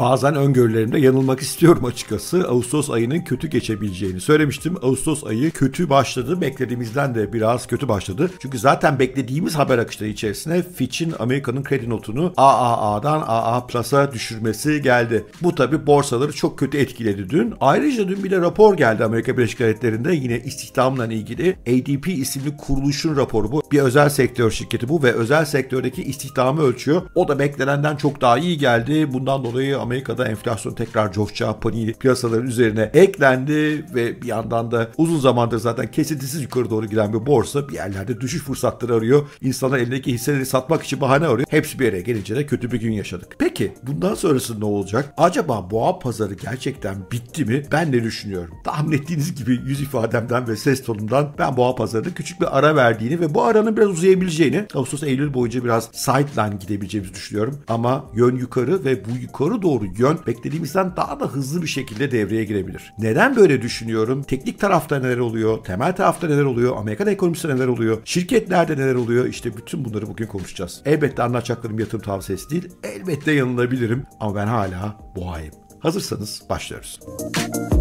bazen öngörülerimde yanılmak istiyorum açıkçası. Ağustos ayının kötü geçebileceğini söylemiştim. Ağustos ayı kötü başladı. Beklediğimizden de biraz kötü başladı. Çünkü zaten beklediğimiz haber akışları içerisine Fitch'in Amerika'nın kredi notunu AAA'dan AA Plus'a düşürmesi geldi. Bu tabi borsaları çok kötü etkiledi dün. Ayrıca dün bir de rapor geldi Amerika Birleşik Devletleri'nde yine istihdamla ilgili ADP isimli kuruluşun raporu bu. Bir özel sektör şirketi bu ve özel sektördeki istihdamı ölçüyor. O da beklenenden çok daha iyi geldi. Bundan dolayı Amerika'da enflasyon tekrar coşacağı paniği piyasaların üzerine eklendi ve bir yandan da uzun zamandır zaten kesintisiz yukarı doğru giden bir borsa bir yerlerde düşüş fırsatları arıyor. İnsanlar elindeki hisseleri satmak için bahane arıyor. Hepsi bir yere gelince de kötü bir gün yaşadık. Peki bundan sonrası ne olacak? Acaba boğa pazarı gerçekten bitti mi? Ben ne düşünüyorum? Tahmin ettiğiniz gibi yüz ifademden ve ses tonumdan ben boğa pazarının küçük bir ara verdiğini ve bu aranın biraz uzayabileceğini Ağustos Eylül boyunca biraz sideline gidebileceğimizi düşünüyorum. Ama yön yukarı ve bu yukarı doğru doğru yön beklediğimizden daha da hızlı bir şekilde devreye girebilir. Neden böyle düşünüyorum? Teknik tarafta neler oluyor? Temel tarafta neler oluyor? Amerikan ekonomisi neler oluyor? Şirketlerde neler oluyor? İşte bütün bunları bugün konuşacağız. Elbette anlatacaklarım yatırım tavsiyesi değil. Elbette yanılabilirim ama ben hala boğayım. Hazırsanız başlıyoruz. Müzik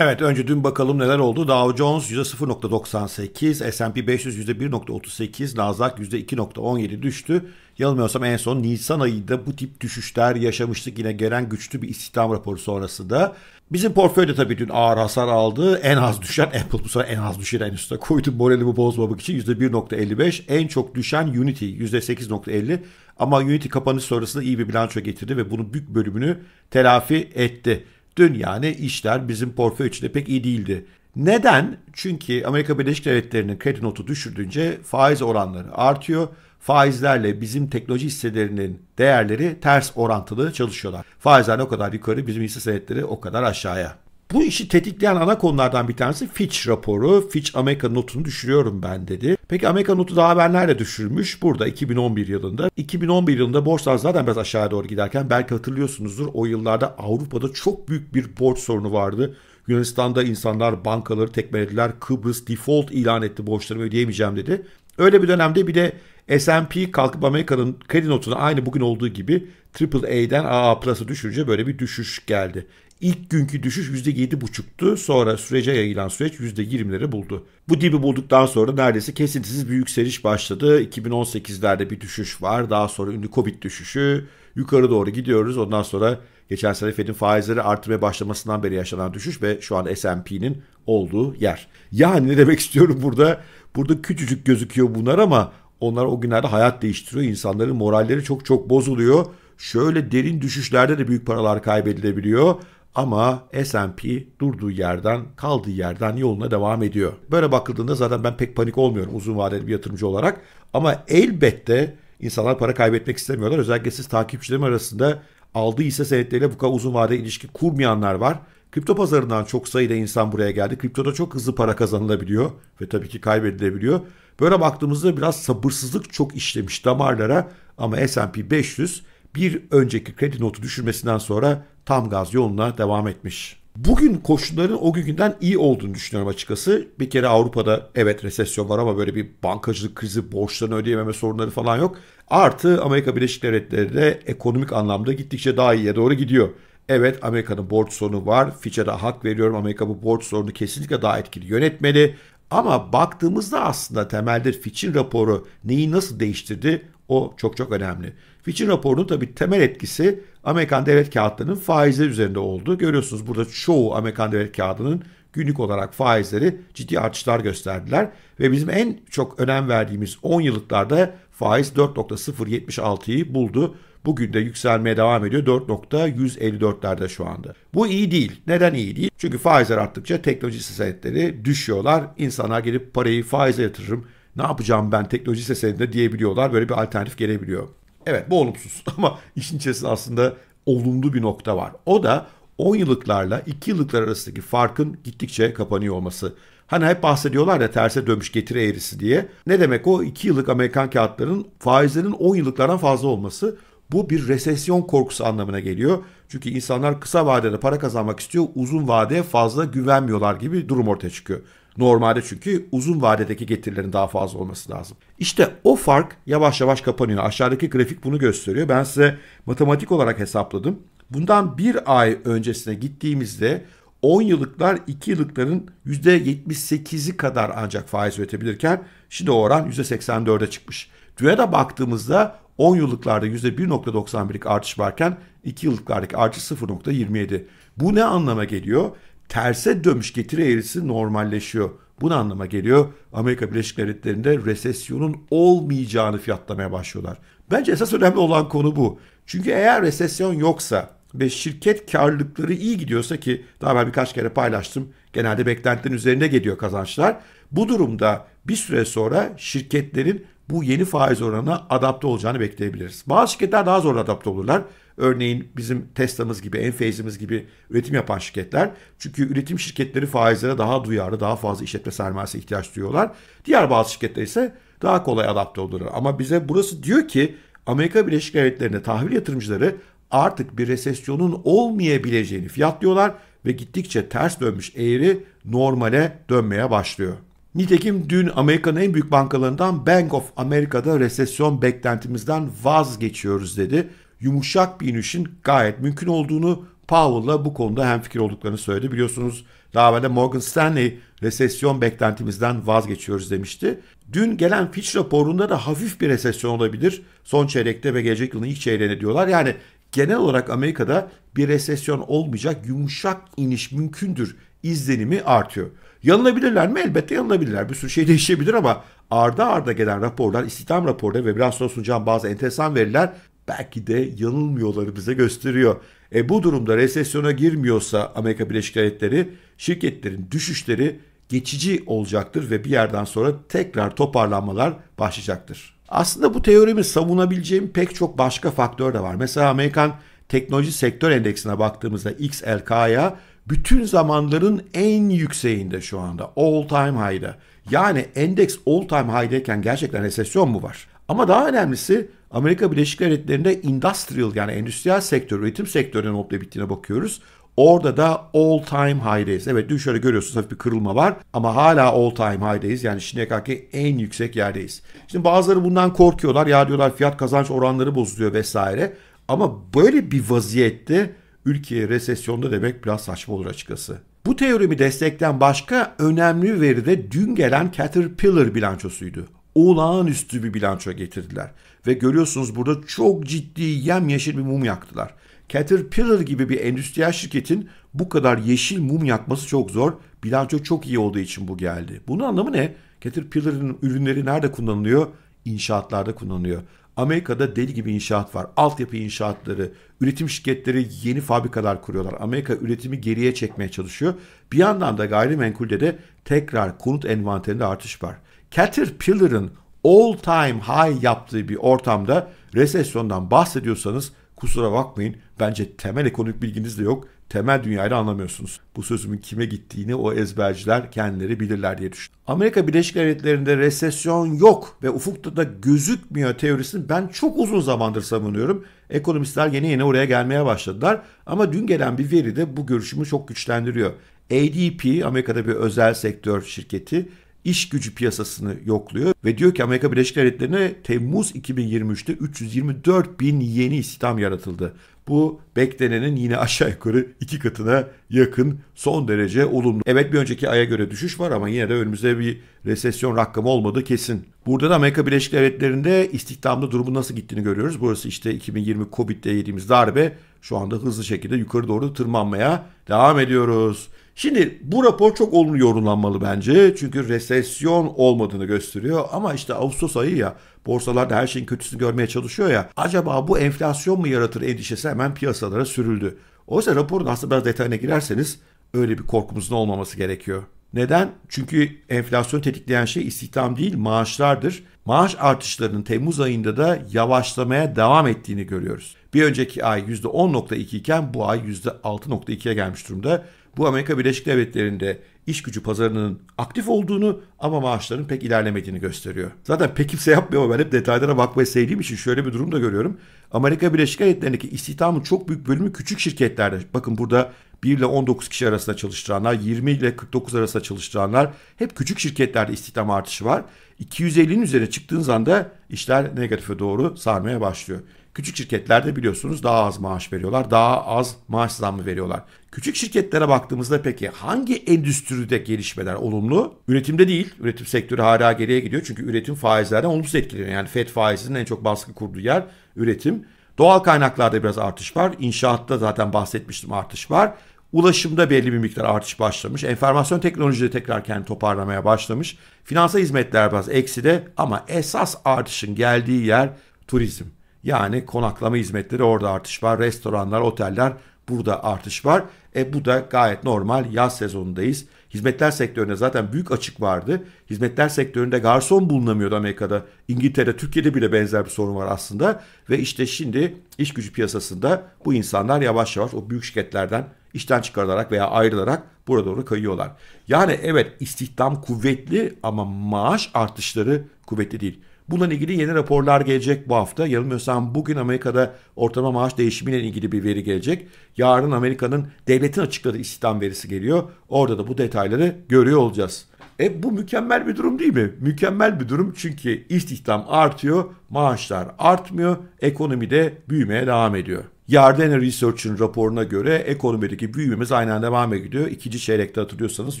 Evet önce dün bakalım neler oldu. Dow Jones %0.98, S&P 500 %1.38, Nasdaq %2.17 düştü. Yanılmıyorsam en son Nisan ayında bu tip düşüşler yaşamıştık yine gelen güçlü bir istihdam raporu sonrası da. Bizim portföyde tabii dün ağır hasar aldı. En az düşen Apple bu sefer en az düşen en üstte koydu moralimi bozmamak için %1.55. En çok düşen Unity %8.50 ama Unity kapanış sonrasında iyi bir bilanço getirdi ve bunun büyük bölümünü telafi etti dün yani işler bizim portföy içinde pek iyi değildi. Neden? Çünkü Amerika Birleşik Devletleri'nin kredi notu düşürdüğünce faiz oranları artıyor. Faizlerle bizim teknoloji hisselerinin değerleri ters orantılı çalışıyorlar. Faizler ne kadar yukarı bizim hisse senetleri o kadar aşağıya. Bu işi tetikleyen ana konulardan bir tanesi Fitch raporu. Fitch Amerika notunu düşürüyorum ben dedi. Peki Amerika notu daha ben nerede düşürmüş? Burada 2011 yılında. 2011 yılında borsalar zaten biraz aşağıya doğru giderken belki hatırlıyorsunuzdur o yıllarda Avrupa'da çok büyük bir borç sorunu vardı. Yunanistan'da insanlar bankaları tekmelediler. Kıbrıs default ilan etti borçlarımı ödeyemeyeceğim dedi. Öyle bir dönemde bir de S&P kalkıp Amerika'nın kredi notunu aynı bugün olduğu gibi AAA'den AA Plus'a düşürünce böyle bir düşüş geldi. İlk günkü düşüş %7,5'tu. Sonra sürece yayılan süreç %20'leri buldu. Bu dibi bulduktan sonra neredeyse kesintisiz bir yükseliş başladı. 2018'lerde bir düşüş var. Daha sonra ünlü Covid düşüşü. Yukarı doğru gidiyoruz. Ondan sonra geçen sene Fed'in faizleri artırmaya başlamasından beri yaşanan düşüş ve şu an S&P'nin olduğu yer. Yani ne demek istiyorum burada? Burada küçücük gözüküyor bunlar ama onlar o günlerde hayat değiştiriyor. İnsanların moralleri çok çok bozuluyor. Şöyle derin düşüşlerde de büyük paralar kaybedilebiliyor. Ama S&P durduğu yerden, kaldığı yerden yoluna devam ediyor. Böyle bakıldığında zaten ben pek panik olmuyorum uzun vadeli bir yatırımcı olarak. Ama elbette insanlar para kaybetmek istemiyorlar. Özellikle siz takipçilerim arasında aldığı hisse senetleriyle bu kadar uzun vadeli ilişki kurmayanlar var. Kripto pazarından çok sayıda insan buraya geldi. Kriptoda çok hızlı para kazanılabiliyor ve tabii ki kaybedilebiliyor. Böyle baktığımızda biraz sabırsızlık çok işlemiş damarlara ama S&P 500 bir önceki kredi notu düşürmesinden sonra tam gaz yoluna devam etmiş. Bugün koşulların o günden iyi olduğunu düşünüyorum açıkçası. Bir kere Avrupa'da evet resesyon var ama böyle bir bankacılık krizi, borçlarını ödeyememe sorunları falan yok. Artı Amerika Birleşik Devletleri de ekonomik anlamda gittikçe daha iyiye doğru gidiyor. Evet Amerika'nın borç sorunu var. Fitch'e de hak veriyorum. Amerika bu borç sorunu kesinlikle daha etkili yönetmeli. Ama baktığımızda aslında temeldir Fitch'in raporu neyi nasıl değiştirdi o çok çok önemli. Fitch'in raporunun tabi temel etkisi Amerikan devlet kağıtlarının faizleri üzerinde oldu. Görüyorsunuz burada çoğu Amerikan devlet kağıdının günlük olarak faizleri ciddi artışlar gösterdiler. Ve bizim en çok önem verdiğimiz 10 yıllıklarda faiz 4.076'yı buldu. Bugün de yükselmeye devam ediyor. 4.154'lerde şu anda. Bu iyi değil. Neden iyi değil? Çünkü faizler arttıkça teknoloji senetleri düşüyorlar. İnsanlar gelip parayı faize yatırırım. Ne yapacağım ben teknoloji senetinde diyebiliyorlar. Böyle bir alternatif gelebiliyor. Evet bu olumsuz ama işin içerisinde aslında olumlu bir nokta var. O da 10 yıllıklarla 2 yıllıklar arasındaki farkın gittikçe kapanıyor olması. Hani hep bahsediyorlar ya terse dönmüş getiri eğrisi diye. Ne demek o 2 yıllık Amerikan kağıtlarının faizlerinin 10 yıllıklardan fazla olması? Bu bir resesyon korkusu anlamına geliyor. Çünkü insanlar kısa vadede para kazanmak istiyor, uzun vadeye fazla güvenmiyorlar gibi bir durum ortaya çıkıyor. Normalde çünkü uzun vadedeki getirilerin daha fazla olması lazım. İşte o fark yavaş yavaş kapanıyor. Aşağıdaki grafik bunu gösteriyor. Ben size matematik olarak hesapladım. Bundan bir ay öncesine gittiğimizde 10 yıllıklar 2 yıllıkların %78'i kadar ancak faiz üretebilirken şimdi o oran %84'e çıkmış. Düne baktığımızda 10 yıllıklarda %1.91'lik artış varken 2 yıllıklardaki artış 0.27. Bu ne anlama geliyor? Terse dönmüş getiri eğrisi normalleşiyor. Bu ne anlama geliyor? Amerika Birleşik Devletleri'nde resesyonun olmayacağını fiyatlamaya başlıyorlar. Bence esas önemli olan konu bu. Çünkü eğer resesyon yoksa ve şirket karlılıkları iyi gidiyorsa ki daha ben birkaç kere paylaştım. Genelde beklentinin üzerinde geliyor kazançlar. Bu durumda bir süre sonra şirketlerin bu yeni faiz oranına adapte olacağını bekleyebiliriz. Bazı şirketler daha zor adapte olurlar. Örneğin bizim Tesla'mız gibi, Enphase'imiz gibi üretim yapan şirketler. Çünkü üretim şirketleri faizlere daha duyarlı, daha fazla işletme sermayesi ihtiyaç duyuyorlar. Diğer bazı şirketler ise daha kolay adapte olurlar. Ama bize burası diyor ki Amerika Birleşik Devletleri'ne tahvil yatırımcıları artık bir resesyonun olmayabileceğini fiyatlıyorlar ve gittikçe ters dönmüş eğri normale dönmeye başlıyor. Nitekim dün Amerika'nın en büyük bankalarından Bank of America'da resesyon beklentimizden vazgeçiyoruz dedi. Yumuşak bir inişin gayet mümkün olduğunu Powell'la bu konuda hemfikir olduklarını söyledi. Biliyorsunuz daha evvel Morgan Stanley resesyon beklentimizden vazgeçiyoruz demişti. Dün gelen Fitch raporunda da hafif bir resesyon olabilir. Son çeyrekte ve gelecek yılın ilk çeyreğine diyorlar. Yani genel olarak Amerika'da bir resesyon olmayacak yumuşak iniş mümkündür izlenimi artıyor. Yanılabilirler mi? Elbette yanılabilirler. Bir sürü şey değişebilir ama arda arda gelen raporlar, istihdam raporları ve biraz sonra sunacağım bazı enteresan veriler belki de yanılmıyorları bize gösteriyor. E bu durumda resesyona girmiyorsa Amerika Birleşik Devletleri şirketlerin düşüşleri geçici olacaktır ve bir yerden sonra tekrar toparlanmalar başlayacaktır. Aslında bu teorimi savunabileceğim pek çok başka faktör de var. Mesela Amerikan Teknoloji Sektör Endeksine baktığımızda XLK'ya bütün zamanların en yükseğinde şu anda. All time high'da. Yani endeks all time high'dayken gerçekten resesyon mu var? Ama daha önemlisi Amerika Birleşik Devletleri'nde industrial yani endüstriyel sektör, üretim sektörünün notla bittiğine bakıyoruz. Orada da all time high'deyiz. Evet dün şöyle görüyorsunuz hafif bir kırılma var ama hala all time high'deyiz. Yani şimdiye kadarki en yüksek yerdeyiz. Şimdi bazıları bundan korkuyorlar. Ya diyorlar fiyat kazanç oranları bozuluyor vesaire. Ama böyle bir vaziyette ülkeye resesyonda demek biraz saçma olur açıkçası. Bu teorimi destekten başka önemli veri de dün gelen Caterpillar bilançosuydu. Olağanüstü bir bilanço getirdiler. Ve görüyorsunuz burada çok ciddi yemyeşil bir mum yaktılar. Caterpillar gibi bir endüstriyel şirketin bu kadar yeşil mum yakması çok zor. Bilanço çok iyi olduğu için bu geldi. Bunun anlamı ne? Caterpillar'ın ürünleri nerede kullanılıyor? İnşaatlarda kullanılıyor. Amerika'da deli gibi inşaat var. Altyapı inşaatları, üretim şirketleri yeni fabrikalar kuruyorlar. Amerika üretimi geriye çekmeye çalışıyor. Bir yandan da gayrimenkulde de tekrar konut envanterinde artış var. Caterpillar'ın all time high yaptığı bir ortamda resesyondan bahsediyorsanız Kusura bakmayın bence temel ekonomik bilginiz de yok. Temel dünyayı anlamıyorsunuz. Bu sözümün kime gittiğini o ezberciler kendileri bilirler diye düşünüyorum. Amerika Birleşik Devletleri'nde resesyon yok ve ufukta da gözükmüyor teorisini ben çok uzun zamandır savunuyorum. Ekonomistler yeni yeni oraya gelmeye başladılar ama dün gelen bir veri de bu görüşümü çok güçlendiriyor. ADP Amerika'da bir özel sektör şirketi iş gücü piyasasını yokluyor ve diyor ki Amerika Birleşik Devletleri'ne Temmuz 2023'te 324 bin yeni istihdam yaratıldı. Bu beklenenin yine aşağı yukarı iki katına yakın son derece olumlu. Evet bir önceki aya göre düşüş var ama yine de önümüzde bir resesyon rakamı olmadı kesin. Burada da Amerika Birleşik Devletleri'nde istihdamda durumu nasıl gittiğini görüyoruz. Burası işte 2020 Covid'de yediğimiz darbe şu anda hızlı şekilde yukarı doğru tırmanmaya devam ediyoruz. Şimdi bu rapor çok olumlu yorumlanmalı bence. Çünkü resesyon olmadığını gösteriyor. Ama işte Ağustos ayı ya borsalarda her şeyin kötüsünü görmeye çalışıyor ya. Acaba bu enflasyon mu yaratır endişesi hemen piyasalara sürüldü. Oysa raporun aslında biraz detayına girerseniz öyle bir korkumuzun olmaması gerekiyor. Neden? Çünkü enflasyon tetikleyen şey istihdam değil maaşlardır. Maaş artışlarının Temmuz ayında da yavaşlamaya devam ettiğini görüyoruz. Bir önceki ay %10.2 iken bu ay %6.2'ye gelmiş durumda bu Amerika Birleşik Devletleri'nde iş gücü pazarının aktif olduğunu ama maaşların pek ilerlemediğini gösteriyor. Zaten pek kimse yapmıyor ama ben hep detaylara bakmayı sevdiğim için şöyle bir durum da görüyorum. Amerika Birleşik Devletleri'ndeki istihdamın çok büyük bölümü küçük şirketlerde. Bakın burada 1 ile 19 kişi arasında çalıştıranlar, 20 ile 49 arasında çalıştıranlar hep küçük şirketlerde istihdam artışı var. 250'nin üzerine çıktığınız anda işler negatife doğru sarmaya başlıyor. Küçük şirketlerde biliyorsunuz daha az maaş veriyorlar, daha az maaş zammı veriyorlar. Küçük şirketlere baktığımızda peki hangi endüstride gelişmeler olumlu? Üretimde değil. Üretim sektörü hala geriye gidiyor çünkü üretim faizlerden olumsuz etkileniyor. Yani FED faizinin en çok baskı kurduğu yer üretim. Doğal kaynaklarda biraz artış var. İnşaatta zaten bahsetmiştim artış var. Ulaşımda belli bir miktar artış başlamış. Enformasyon teknolojide tekrar kendi toparlamaya başlamış. finansal hizmetler biraz ekside ama esas artışın geldiği yer turizm. Yani konaklama hizmetleri orada artış var. Restoranlar, oteller burada artış var. E bu da gayet normal. Yaz sezonundayız. Hizmetler sektöründe zaten büyük açık vardı. Hizmetler sektöründe garson bulunamıyordu Amerika'da. İngiltere'de, Türkiye'de bile benzer bir sorun var aslında. Ve işte şimdi iş gücü piyasasında bu insanlar yavaş yavaş o büyük şirketlerden işten çıkarılarak veya ayrılarak burada doğru kayıyorlar. Yani evet istihdam kuvvetli ama maaş artışları kuvvetli değil. Bununla ilgili yeni raporlar gelecek bu hafta. Yanılmıyorsam bugün Amerika'da ortalama maaş değişimiyle ilgili bir veri gelecek. Yarın Amerika'nın devletin açıkladığı istihdam verisi geliyor. Orada da bu detayları görüyor olacağız. E bu mükemmel bir durum değil mi? Mükemmel bir durum çünkü istihdam artıyor, maaşlar artmıyor, ekonomi de büyümeye devam ediyor. Yardene Research'ın raporuna göre ekonomideki büyümemiz aynen devam ediyor. İkinci çeyrekte hatırlıyorsanız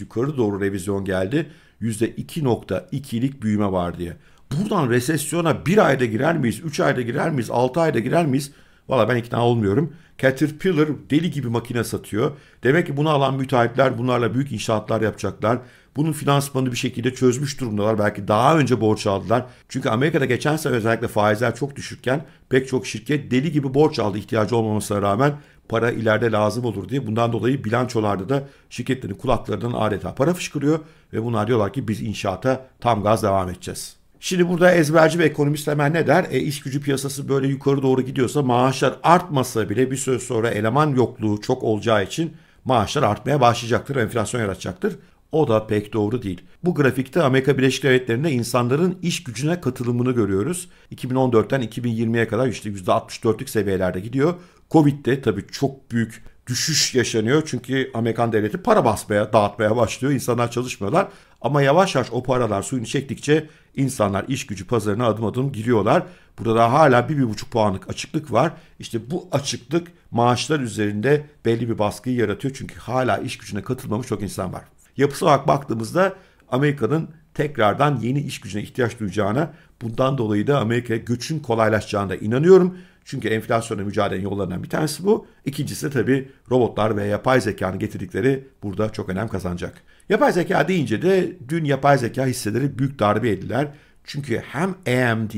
yukarı doğru revizyon geldi. %2.2'lik büyüme var diye. Buradan resesyona bir ayda girer miyiz, üç ayda girer miyiz, altı ayda girer miyiz? Valla ben ikna olmuyorum. Caterpillar deli gibi makine satıyor. Demek ki bunu alan müteahhitler bunlarla büyük inşaatlar yapacaklar. Bunun finansmanını bir şekilde çözmüş durumdalar. Belki daha önce borç aldılar. Çünkü Amerika'da geçen sene özellikle faizler çok düşükken pek çok şirket deli gibi borç aldı ihtiyacı olmamasına rağmen para ileride lazım olur diye. Bundan dolayı bilançolarda da şirketlerin kulaklarından adeta para fışkırıyor ve bunlar diyorlar ki biz inşaata tam gaz devam edeceğiz. Şimdi burada ezberci ve ekonomist hemen ne der? E, iş gücü piyasası böyle yukarı doğru gidiyorsa maaşlar artmasa bile bir süre sonra eleman yokluğu çok olacağı için maaşlar artmaya başlayacaktır, enflasyon yaratacaktır. O da pek doğru değil. Bu grafikte Amerika Birleşik Devletleri'nde insanların iş gücüne katılımını görüyoruz. 2014'ten 2020'ye kadar işte %64'lük seviyelerde gidiyor. Covid'de tabii çok büyük düşüş yaşanıyor. Çünkü Amerikan devleti para basmaya, dağıtmaya başlıyor. İnsanlar çalışmıyorlar. Ama yavaş yavaş o paralar suyunu çektikçe insanlar iş gücü pazarına adım adım giriyorlar. Burada da hala bir, bir buçuk puanlık açıklık var. İşte bu açıklık maaşlar üzerinde belli bir baskıyı yaratıyor. Çünkü hala iş gücüne katılmamış çok insan var. Yapısal olarak baktığımızda Amerika'nın tekrardan yeni iş gücüne ihtiyaç duyacağına, bundan dolayı da Amerika'ya göçün kolaylaşacağına inanıyorum. Çünkü enflasyona mücadele yollarından bir tanesi bu. İkincisi de tabii robotlar ve yapay zekanın getirdikleri burada çok önem kazanacak. Yapay zeka deyince de dün yapay zeka hisseleri büyük darbe ediler. Çünkü hem AMD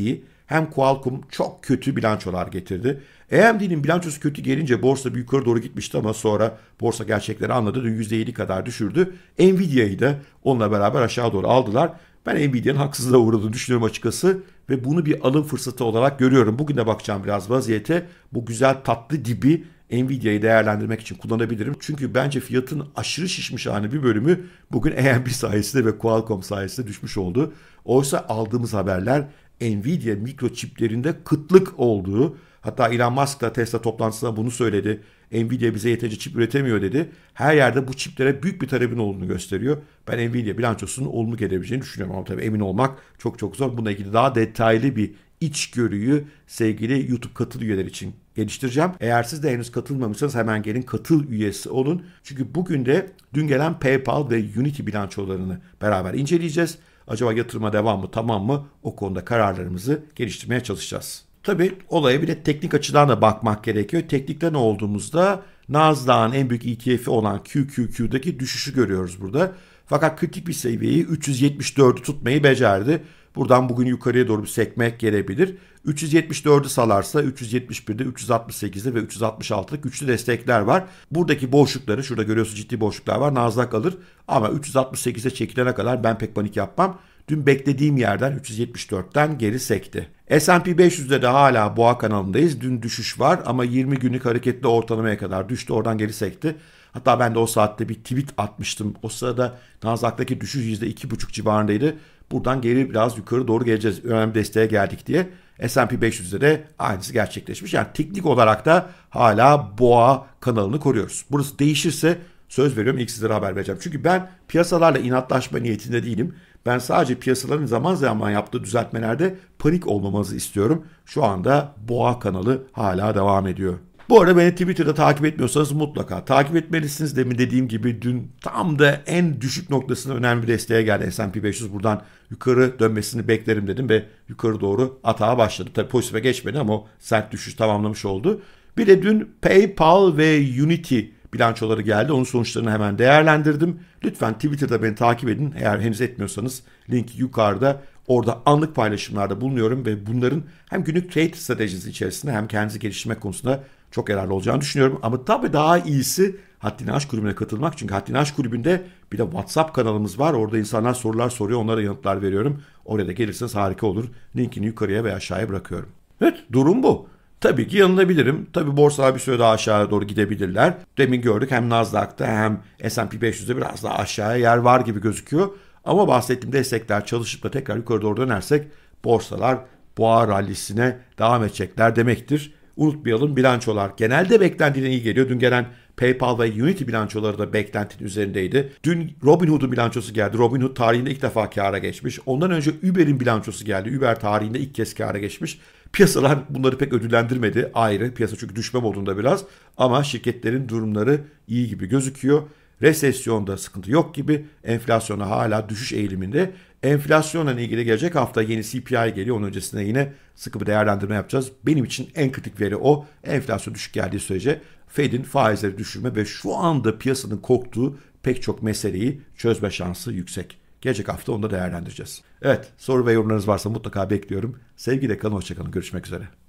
hem Qualcomm çok kötü bilançolar getirdi. AMD'nin bilançosu kötü gelince borsa bir yukarı doğru gitmişti ama sonra borsa gerçekleri anladı. Dün %7 kadar düşürdü. Nvidia'yı da onunla beraber aşağı doğru aldılar. Ben Nvidia'nın haksızlığa uğradığını düşünüyorum açıkçası ve bunu bir alım fırsatı olarak görüyorum. Bugün de bakacağım biraz vaziyete. Bu güzel tatlı dibi Nvidia'yı değerlendirmek için kullanabilirim. Çünkü bence fiyatın aşırı şişmiş hani bir bölümü bugün AMD sayesinde ve Qualcomm sayesinde düşmüş oldu. Oysa aldığımız haberler Nvidia mikroçiplerinde kıtlık olduğu, Hatta Elon Musk da Tesla toplantısında bunu söyledi. Nvidia bize yeterince çip üretemiyor dedi. Her yerde bu çiplere büyük bir talebin olduğunu gösteriyor. Ben Nvidia bilançosunun olumlu gelebileceğini düşünüyorum ama tabii emin olmak çok çok zor. Bununla ilgili daha detaylı bir içgörüyü sevgili YouTube katıl üyeler için geliştireceğim. Eğer siz de henüz katılmamışsanız hemen gelin katıl üyesi olun. Çünkü bugün de dün gelen PayPal ve Unity bilançolarını beraber inceleyeceğiz. Acaba yatırıma devam mı tamam mı o konuda kararlarımızı geliştirmeye çalışacağız. Tabii olaya bir de teknik açıdan da bakmak gerekiyor. Teknikten olduğumuzda Nasdaq'ın en büyük ETF'i olan QQQ'daki düşüşü görüyoruz burada. Fakat kritik bir seviyeyi 374'ü tutmayı becerdi. Buradan bugün yukarıya doğru bir sekmek gelebilir. 374'ü salarsa 371'de, 368'de ve 366'lık güçlü destekler var. Buradaki boşlukları, şurada görüyorsunuz ciddi boşluklar var. Nasdaq alır ama 368'e çekilene kadar ben pek panik yapmam dün beklediğim yerden 374'ten geri sekti. S&P 500'de de hala boğa kanalındayız. Dün düşüş var ama 20 günlük hareketli ortalamaya kadar düştü. Oradan geri sekti. Hatta ben de o saatte bir tweet atmıştım. O sırada Nasdaq'taki düşüş %2,5 civarındaydı. Buradan geri biraz yukarı doğru geleceğiz. Önemli desteğe geldik diye. S&P 500'de de aynısı gerçekleşmiş. Yani teknik olarak da hala boğa kanalını koruyoruz. Burası değişirse söz veriyorum ilk sizlere haber vereceğim. Çünkü ben piyasalarla inatlaşma niyetinde değilim. Ben sadece piyasaların zaman zaman yaptığı düzeltmelerde panik olmamanızı istiyorum. Şu anda boğa kanalı hala devam ediyor. Bu arada beni Twitter'da takip etmiyorsanız mutlaka takip etmelisiniz. Demin dediğim gibi dün tam da en düşük noktasında önemli bir desteğe geldi. S&P 500 buradan yukarı dönmesini beklerim dedim ve yukarı doğru atağa başladı. Tabii pozitife geçmedi ama o sert düşüş tamamlamış oldu. Bir de dün PayPal ve Unity bilançoları geldi. Onun sonuçlarını hemen değerlendirdim. Lütfen Twitter'da beni takip edin. Eğer henüz etmiyorsanız link yukarıda. Orada anlık paylaşımlarda bulunuyorum ve bunların hem günlük trade stratejisi içerisinde hem kendinizi geliştirmek konusunda çok yararlı olacağını düşünüyorum. Ama tabii daha iyisi Haddini Aşk Kulübü'ne katılmak. Çünkü Haddini Aşk Kulübü'nde bir de WhatsApp kanalımız var. Orada insanlar sorular soruyor. Onlara yanıtlar veriyorum. Oraya da gelirseniz harika olur. Linkini yukarıya ve aşağıya bırakıyorum. Evet durum bu. Tabii ki yanılabilirim. Tabii borsalar bir süre daha aşağıya doğru gidebilirler. Demin gördük hem Nasdaq'ta hem S&P 500'de biraz daha aşağıya yer var gibi gözüküyor. Ama bahsettiğim destekler çalışıp da tekrar yukarı doğru dönersek borsalar boğa rallisine devam edecekler demektir. Unutmayalım bilançolar genelde beklentiden iyi geliyor. Dün gelen PayPal ve Unity bilançoları da beklentinin üzerindeydi. Dün Robinhood'un bilançosu geldi. Robinhood tarihinde ilk defa kâra geçmiş. Ondan önce Uber'in bilançosu geldi. Uber tarihinde ilk kez kâra geçmiş. Piyasalar bunları pek ödüllendirmedi ayrı. Piyasa çünkü düşme modunda biraz ama şirketlerin durumları iyi gibi gözüküyor. Resesyonda sıkıntı yok gibi enflasyona hala düşüş eğiliminde. Enflasyonla ilgili gelecek hafta yeni CPI geliyor. Onun öncesinde yine sıkı bir değerlendirme yapacağız. Benim için en kritik veri o. Enflasyon düşük geldiği sürece Fed'in faizleri düşürme ve şu anda piyasanın korktuğu pek çok meseleyi çözme şansı yüksek. Gelecek hafta onu da değerlendireceğiz. Evet soru ve yorumlarınız varsa mutlaka bekliyorum. Sevgiyle kalın hoşçakalın görüşmek üzere.